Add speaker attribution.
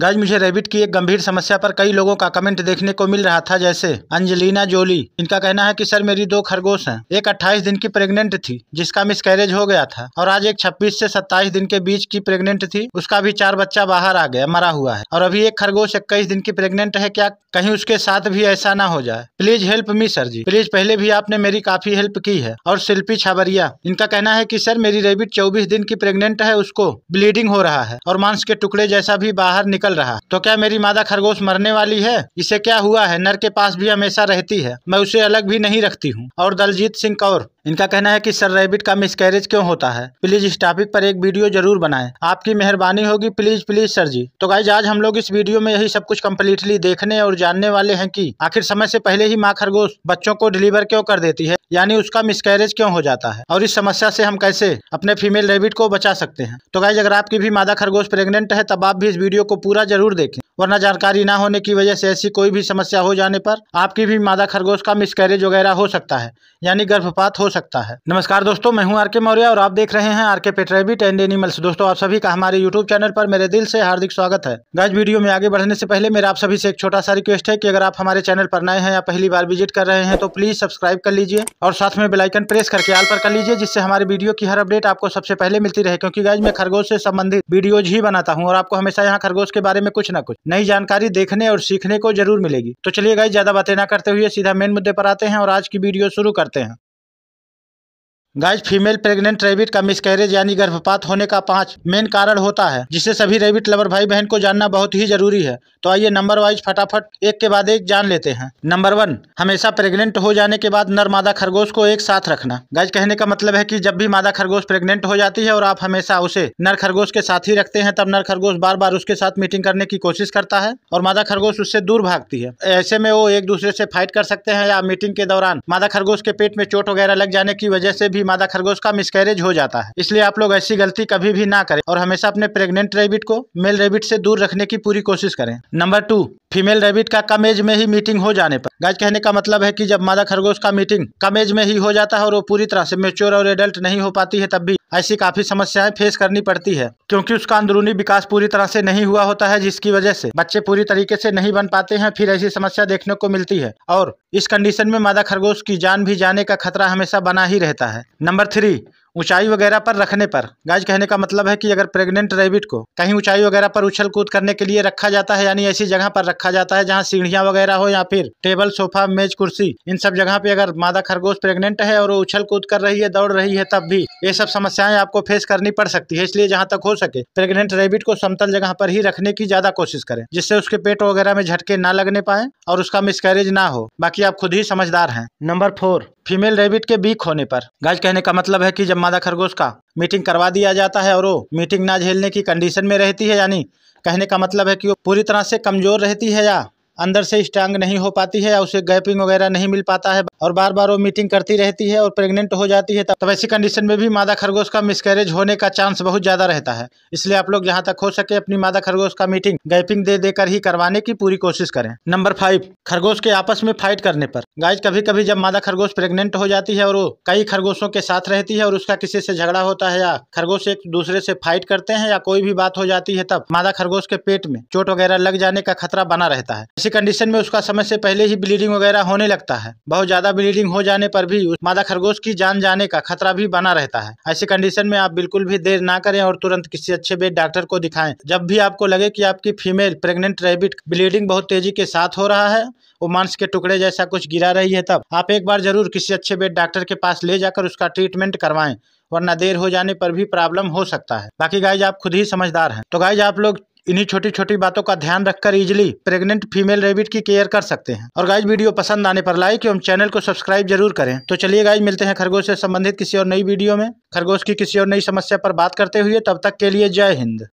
Speaker 1: guys मुझे rebate की एक गंभीर समस्या पर कई लोगों का कमेंट देखने को मिल रहा था जैसे अंजलिना जोली इनका कहना है कि सर मेरी दो खरगोश हैं एक 28 दिन की प्रेग्नेंट थी जिसका मिसकैरेज हो गया था और आज एक 26 से 27 दिन के बीच की प्रेग्नेंट थी उसका भी चार बच्चा बाहर आ गया मरा हुआ है और अभी एक खरगोश इक्कीस दिन की प्रेगनेंट है क्या कहीं उसके साथ भी ऐसा ना हो जाए प्लीज हेल्प मी सर जी प्लीज पहले भी आपने मेरी काफी हेल्प की है और शिल्पी छाबरिया इनका कहना है की सर मेरी रेबिट चौबीस दिन की प्रेगनेंट है उसको ब्लीडिंग हो रहा है और मांस के टुकड़े जैसा भी बाहर निकल निकल रहा तो क्या मेरी मादा खरगोश मरने वाली है इसे क्या हुआ है नर के पास भी हमेशा रहती है मैं उसे अलग भी नहीं रखती हूँ और दलजीत सिंह कौर इनका कहना है कि सर रेबिट का मिसकैरेज क्यों होता है प्लीज इस टॉपिक पर एक वीडियो जरूर बनाएं आपकी मेहरबानी होगी प्लीज प्लीज सर जी तो गाइज आज हम लोग इस वीडियो में यही सब कुछ कम्प्लीटली देखने और जानने वाले हैं कि आखिर समय से पहले ही माँ खरगोश बच्चों को डिलीवर क्यों कर देती है यानी उसका मिसकैरेज क्यों हो जाता है और इस समस्या से हम कैसे अपने फीमेल रेबिट को बचा सकते हैं तो गाइज अगर आपकी भी मादा खरगोश प्रेगनेंट है तब आप भी इस वीडियो को पूरा जरूर देखें वरना जानकारी ना होने की वजह से ऐसी कोई भी समस्या हो जाने पर आपकी भी मादा खरगोश का मिसकैरेज वगैरह हो सकता है यानी गर्भपात हो सकता है नमस्कार दोस्तों मैं हूं आरके मौर्य और आप देख रहे हैं आरके पेट्रेबिट एंड एनिमल्स दोस्तों आप सभी का हमारे यूट्यूब चैनल पर मेरे दिल से हार्दिक स्वागत है गज वीडियो में आगे बढ़ने से पहले मेरा आप सभी से एक छोटा सा रिक्वेस्ट है की अगर आप हमारे चैनल पर नए हैं या पहली बार विजिट कर रहे हैं तो प्लीज सब्सक्राइब कर लीजिए और साथ में बेलाइकन प्रेस करके आल पर कर लीजिए जिससे हमारे वीडियो की हर अपडेट आपको सबसे पहले मिलती रहे क्योंकि गज मैं खरगोश से संबंधित वीडियोज ही बनाता हूँ और आपको हमेशा यहाँ खरगोश के बारे में कुछ ना कुछ नई जानकारी देखने और सीखने को जरूर मिलेगी तो चलिए गाइज ज्यादा बातें ना करते हुए सीधा मेन मुद्दे पर आते हैं और आज की वीडियो शुरू करते हैं गाइस फीमेल प्रेग्नेंट रेबिट का मिसकैरेज यानी गर्भपात होने का पांच मेन कारण होता है जिसे सभी रेबिट लवर भाई बहन को जानना बहुत ही जरूरी है तो आइए नंबर वाइज फटाफट एक के बाद एक जान लेते हैं नंबर वन हमेशा प्रेग्नेंट हो जाने के बाद नर मादा खरगोश को एक साथ रखना गाइस कहने का मतलब है की जब भी मादा खरगोश प्रेगनेंट हो जाती है और आप हमेशा उसे नर खरगोश के साथ ही रखते हैं तब नर खरगोश बार बार उसके साथ मीटिंग करने की कोशिश करता है और मादा खरगोश उससे दूर भागती है ऐसे में वो एक दूसरे से फाइट कर सकते हैं या मीटिंग के दौरान मादा खरगोश के पेट में चोट वगैरह लग जाने की वजह से भी भी मादा खरगोश का मिसकैरेज हो जाता है इसलिए आप लोग ऐसी गलती कभी भी ना करें और हमेशा अपने प्रेग्नेंट रेबिट को मेल रेबिट से दूर रखने की पूरी कोशिश करें नंबर टू फीमेल रेबिट का कम एज में ही मीटिंग हो जाने पर गाइज कहने का मतलब है कि जब मादा खरगोश का मीटिंग कम एज में ही हो जाता है और वो पूरी तरह से मेच्योर और एडल्ट नहीं हो पाती है तब भी ऐसी काफी समस्याएं फेस करनी पड़ती है क्योंकि उसका अंदरूनी विकास पूरी तरह से नहीं हुआ होता है जिसकी वजह से बच्चे पूरी तरीके से नहीं बन पाते हैं फिर ऐसी समस्या देखने को मिलती है और इस कंडीशन में मादा खरगोश की जान भी जाने का खतरा हमेशा बना ही रहता है नंबर थ्री ऊंचाई वगैरह पर रखने पर गाइज कहने का मतलब है कि अगर प्रेग्नेंट रेबिट को कहीं ऊंचाई वगैरह पर उछल कूद करने के लिए रखा जाता है यानी ऐसी जगह पर रखा जाता है जहाँ सीढ़ियां वगैरह हो या फिर टेबल सोफा मेज कुर्सी इन सब जगह पे अगर मादा खरगोश प्रेग्नेंट है और वो उछल कूद कर रही है दौड़ रही है तब भी ये सब समस्याएं आपको फेस करनी पड़ सकती है इसलिए जहाँ तक हो सके प्रेगनेंट रेबिट को समतल जगह पर ही रखने की ज्यादा कोशिश करें जिससे उसके पेट वगैरह में झटके ना लगने पाए और उसका मिसकैरेज ना हो बाकी आप खुद ही समझदार है नंबर फोर फीमेल रेबिट के बीक होने पर गाइज कहने का मतलब है कि जब मादा खरगोश का मीटिंग करवा दिया जाता है और वो मीटिंग ना झेलने की कंडीशन में रहती है यानी कहने का मतलब है कि वो पूरी तरह से कमजोर रहती है या अंदर से स्ट्रांग नहीं हो पाती है या उसे गैपिंग वगैरह नहीं मिल पाता है और बार बार वो मीटिंग करती रहती है और प्रेग्नेंट हो जाती है तब ऐसी कंडीशन में भी मादा खरगोश का मिसकैरेज होने का चांस बहुत ज़्यादा रहता है इसलिए आप लोग जहाँ तक हो सके अपनी मादा खरगोश का मीटिंग गैपिंग दे देकर ही करवाने की पूरी कोशिश करें नंबर फाइव खरगोश के आपस में फाइट करने पर गाय कभी कभी जब मादा खरगोश प्रेग्नेंट हो जाती है और वो कई खरगोशों के साथ रहती है और उसका किसी से झगड़ा होता है या खरगोश एक दूसरे से फाइट करते हैं या कोई भी बात हो जाती है तब मादा खरगोश के पेट में चोट वगैरह लग जाने का खतरा बना रहता है कंडीशन में उसका समय से पहले ही ब्लीडिंग वगैरह होने लगता है बहुत ज्यादा ब्लीडिंग हो जाने पर भी मादा खरगोश की जान जाने का खतरा भी बना रहता है ऐसी कंडीशन में आप बिल्कुल भी देर ना करें और तुरंत किसी अच्छे बेड डॉक्टर को दिखाएं जब भी आपको लगे कि आपकी फीमेल प्रेग्नेंट रेबिट ब्लीडिंग बहुत तेजी के साथ हो रहा है वो मांस के टुकड़े जैसा कुछ गिरा रही है तब आप एक बार जरूर किसी अच्छे बेड डॉक्टर के पास ले जाकर उसका ट्रीटमेंट करवाएं वरना देर हो जाने पर भी प्रॉब्लम हो सकता है बाकी गाइज आप खुद ही समझदार हैं तो गाइज आप लोग इन्हीं छोटी छोटी बातों का ध्यान रखकर इजिली प्रेग्नेंट फीमेल रेबिट की केयर कर सकते हैं और गाइज वीडियो पसंद आने पर लाइक एवं चैनल को सब्सक्राइब जरूर करें तो चलिए गाइज मिलते हैं खरगोश से संबंधित किसी और नई वीडियो में खरगोश की किसी और नई समस्या पर बात करते हुए तब तक के लिए जय हिंद